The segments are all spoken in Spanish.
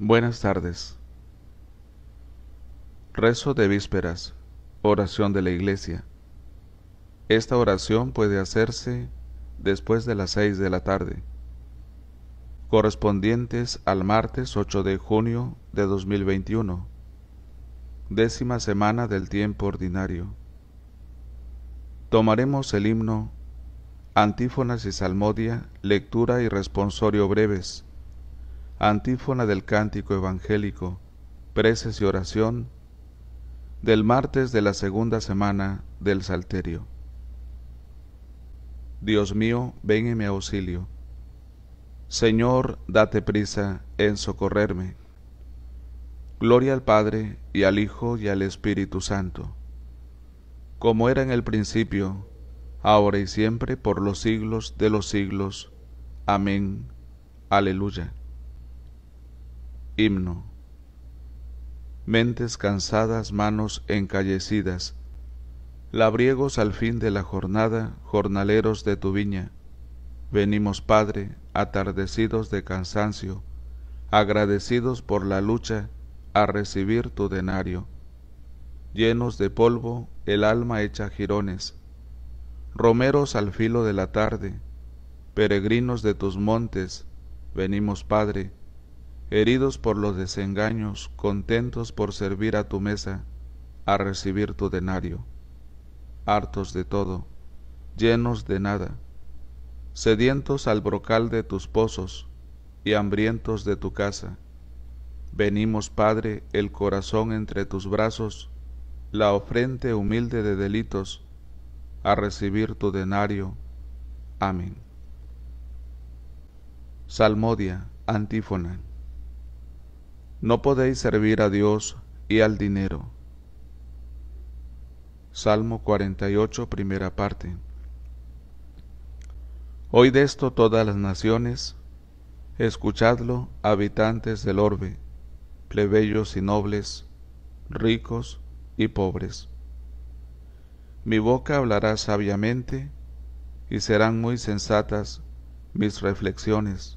Buenas tardes. Rezo de vísperas. Oración de la iglesia. Esta oración puede hacerse después de las seis de la tarde, correspondientes al martes 8 de junio de 2021, décima semana del tiempo ordinario. Tomaremos el himno, antífonas y salmodia, lectura y responsorio breves Antífona del Cántico Evangélico, Preces y Oración del martes de la segunda semana del Salterio. Dios mío, ven en mi auxilio. Señor, date prisa en socorrerme. Gloria al Padre y al Hijo y al Espíritu Santo, como era en el principio, ahora y siempre, por los siglos de los siglos. Amén. Aleluya. Himno. Mentes cansadas, manos encallecidas, labriegos al fin de la jornada, jornaleros de tu viña, venimos, Padre, atardecidos de cansancio, agradecidos por la lucha, a recibir tu denario. Llenos de polvo, el alma hecha jirones, romeros al filo de la tarde, peregrinos de tus montes, venimos, Padre, heridos por los desengaños, contentos por servir a tu mesa, a recibir tu denario, hartos de todo, llenos de nada, sedientos al brocal de tus pozos y hambrientos de tu casa. Venimos, Padre, el corazón entre tus brazos, la ofrente humilde de delitos, a recibir tu denario. Amén. Salmodia, antífona. No podéis servir a Dios y al dinero. Salmo 48, primera parte. de esto todas las naciones, escuchadlo, habitantes del orbe, plebeyos y nobles, ricos y pobres. Mi boca hablará sabiamente, y serán muy sensatas mis reflexiones.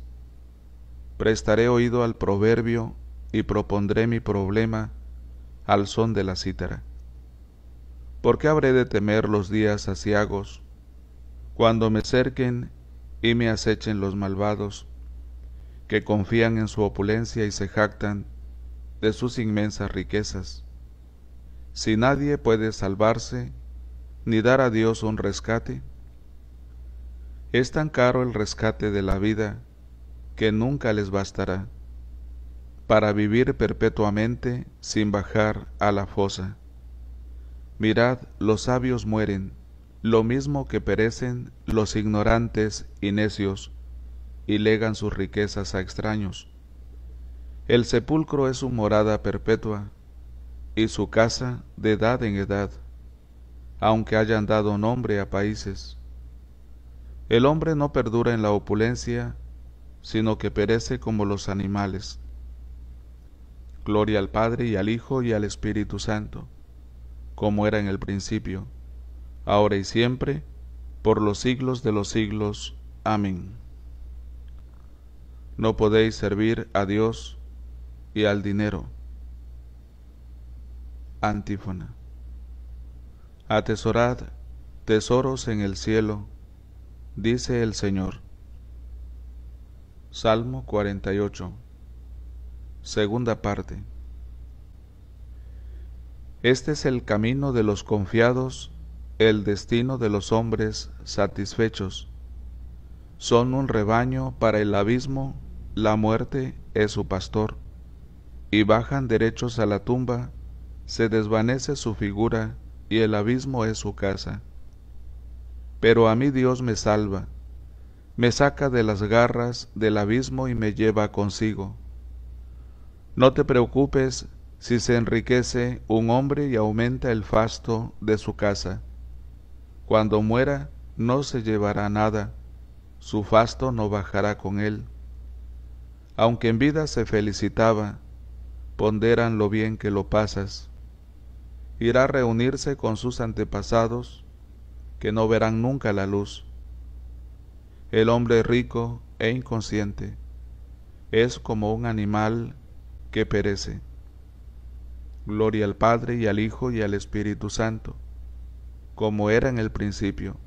Prestaré oído al proverbio y propondré mi problema al son de la cítara. ¿Por qué habré de temer los días aciagos, cuando me cerquen y me acechen los malvados, que confían en su opulencia y se jactan de sus inmensas riquezas? Si nadie puede salvarse, ni dar a Dios un rescate, es tan caro el rescate de la vida que nunca les bastará para vivir perpetuamente sin bajar a la fosa. Mirad, los sabios mueren, lo mismo que perecen los ignorantes y necios, y legan sus riquezas a extraños. El sepulcro es su morada perpetua, y su casa de edad en edad, aunque hayan dado nombre a países. El hombre no perdura en la opulencia, sino que perece como los animales. Gloria al Padre y al Hijo y al Espíritu Santo, como era en el principio, ahora y siempre, por los siglos de los siglos. Amén. No podéis servir a Dios y al dinero. Antífona. Atesorad tesoros en el cielo, dice el Señor. Salmo 48. Segunda parte. Este es el camino de los confiados, el destino de los hombres satisfechos. Son un rebaño para el abismo, la muerte es su pastor, y bajan derechos a la tumba, se desvanece su figura y el abismo es su casa. Pero a mí Dios me salva, me saca de las garras del abismo y me lleva consigo no te preocupes si se enriquece un hombre y aumenta el fasto de su casa. Cuando muera no se llevará nada, su fasto no bajará con él. Aunque en vida se felicitaba, ponderan lo bien que lo pasas. Irá a reunirse con sus antepasados, que no verán nunca la luz. El hombre rico e inconsciente es como un animal que perece. Gloria al Padre y al Hijo y al Espíritu Santo, como era en el principio,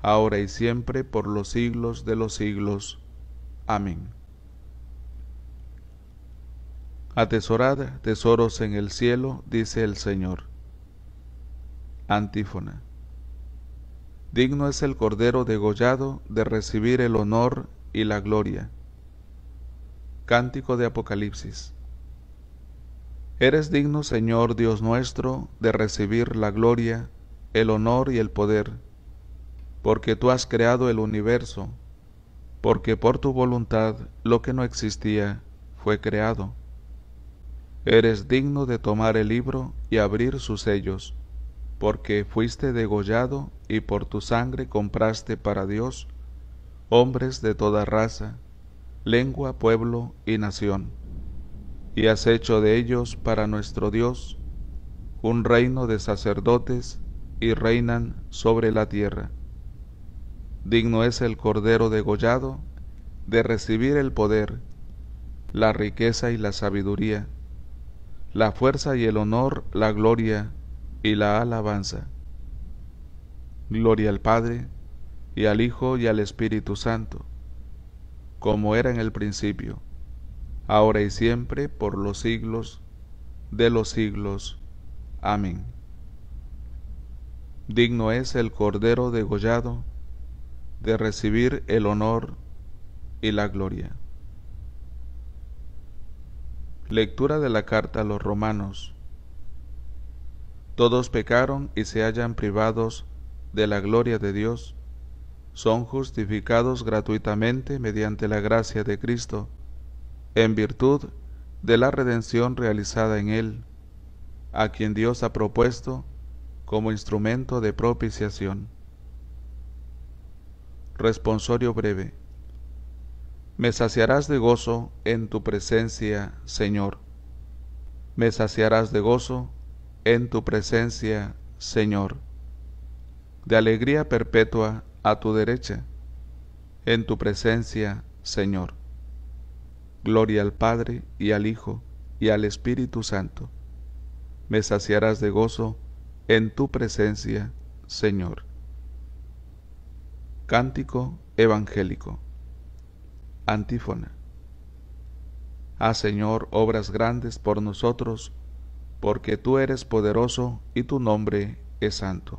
ahora y siempre, por los siglos de los siglos. Amén. Atesorad tesoros en el cielo, dice el Señor. Antífona. Digno es el Cordero degollado de recibir el honor y la gloria Cántico de Apocalipsis. Eres digno, Señor Dios nuestro, de recibir la gloria, el honor y el poder, porque tú has creado el universo, porque por tu voluntad lo que no existía fue creado. Eres digno de tomar el libro y abrir sus sellos, porque fuiste degollado y por tu sangre compraste para Dios hombres de toda raza, lengua, pueblo y nación, y has hecho de ellos para nuestro Dios un reino de sacerdotes y reinan sobre la tierra. Digno es el Cordero degollado de recibir el poder, la riqueza y la sabiduría, la fuerza y el honor, la gloria y la alabanza. Gloria al Padre, y al Hijo, y al Espíritu Santo como era en el principio, ahora y siempre, por los siglos de los siglos. Amén. Digno es el Cordero degollado de recibir el honor y la gloria. Lectura de la carta a los romanos. Todos pecaron y se hallan privados de la gloria de Dios son justificados gratuitamente mediante la gracia de Cristo, en virtud de la redención realizada en Él, a quien Dios ha propuesto como instrumento de propiciación. Responsorio breve. Me saciarás de gozo en tu presencia, Señor. Me saciarás de gozo en tu presencia, Señor. De alegría perpetua a tu derecha, en tu presencia, Señor. Gloria al Padre y al Hijo y al Espíritu Santo. Me saciarás de gozo en tu presencia, Señor. Cántico Evangélico. Antífona. Ah, Señor, obras grandes por nosotros, porque tú eres poderoso y tu nombre es santo.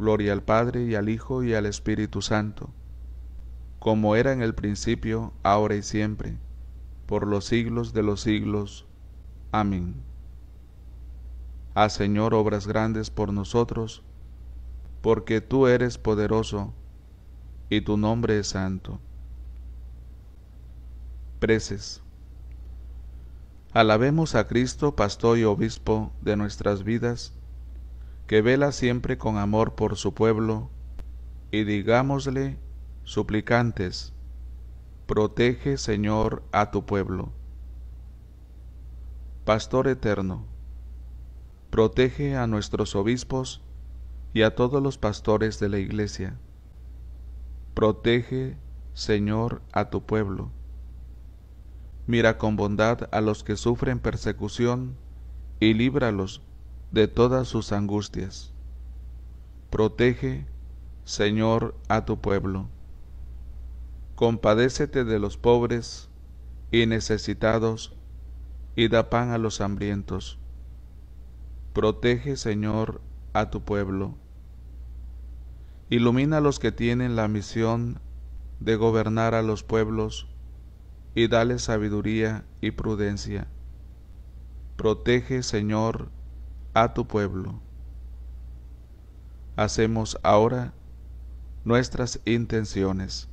Gloria al Padre y al Hijo y al Espíritu Santo, como era en el principio, ahora y siempre, por los siglos de los siglos. Amén. a ah, Señor, obras grandes por nosotros, porque tú eres poderoso y tu nombre es santo. Preces. Alabemos a Cristo, pastor y obispo de nuestras vidas, que vela siempre con amor por su pueblo, y digámosle, suplicantes, protege, Señor, a tu pueblo. Pastor eterno, protege a nuestros obispos y a todos los pastores de la iglesia. Protege, Señor, a tu pueblo. Mira con bondad a los que sufren persecución y líbralos de todas sus angustias. Protege, Señor, a tu pueblo. Compadécete de los pobres y necesitados y da pan a los hambrientos. Protege, Señor, a tu pueblo. Ilumina a los que tienen la misión de gobernar a los pueblos y dale sabiduría y prudencia. Protege, Señor, a tu pueblo. Hacemos ahora nuestras intenciones.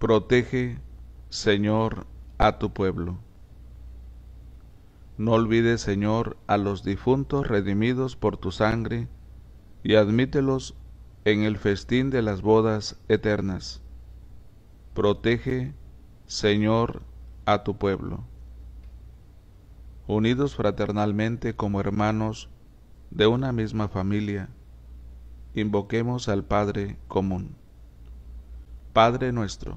Protege, Señor, a tu pueblo. No olvides, Señor, a los difuntos redimidos por tu sangre, y admítelos en el festín de las bodas eternas. Protege, Señor, a tu pueblo. Unidos fraternalmente como hermanos de una misma familia, invoquemos al Padre común. Padre nuestro,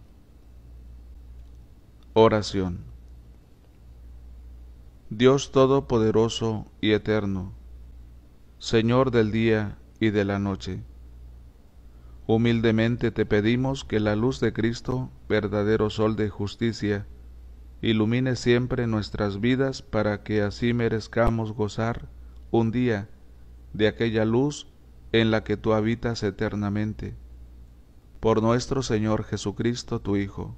Oración. Dios Todopoderoso y Eterno, Señor del día y de la noche, humildemente te pedimos que la luz de Cristo, verdadero sol de justicia, ilumine siempre nuestras vidas para que así merezcamos gozar un día de aquella luz en la que tú habitas eternamente. Por nuestro Señor Jesucristo, tu Hijo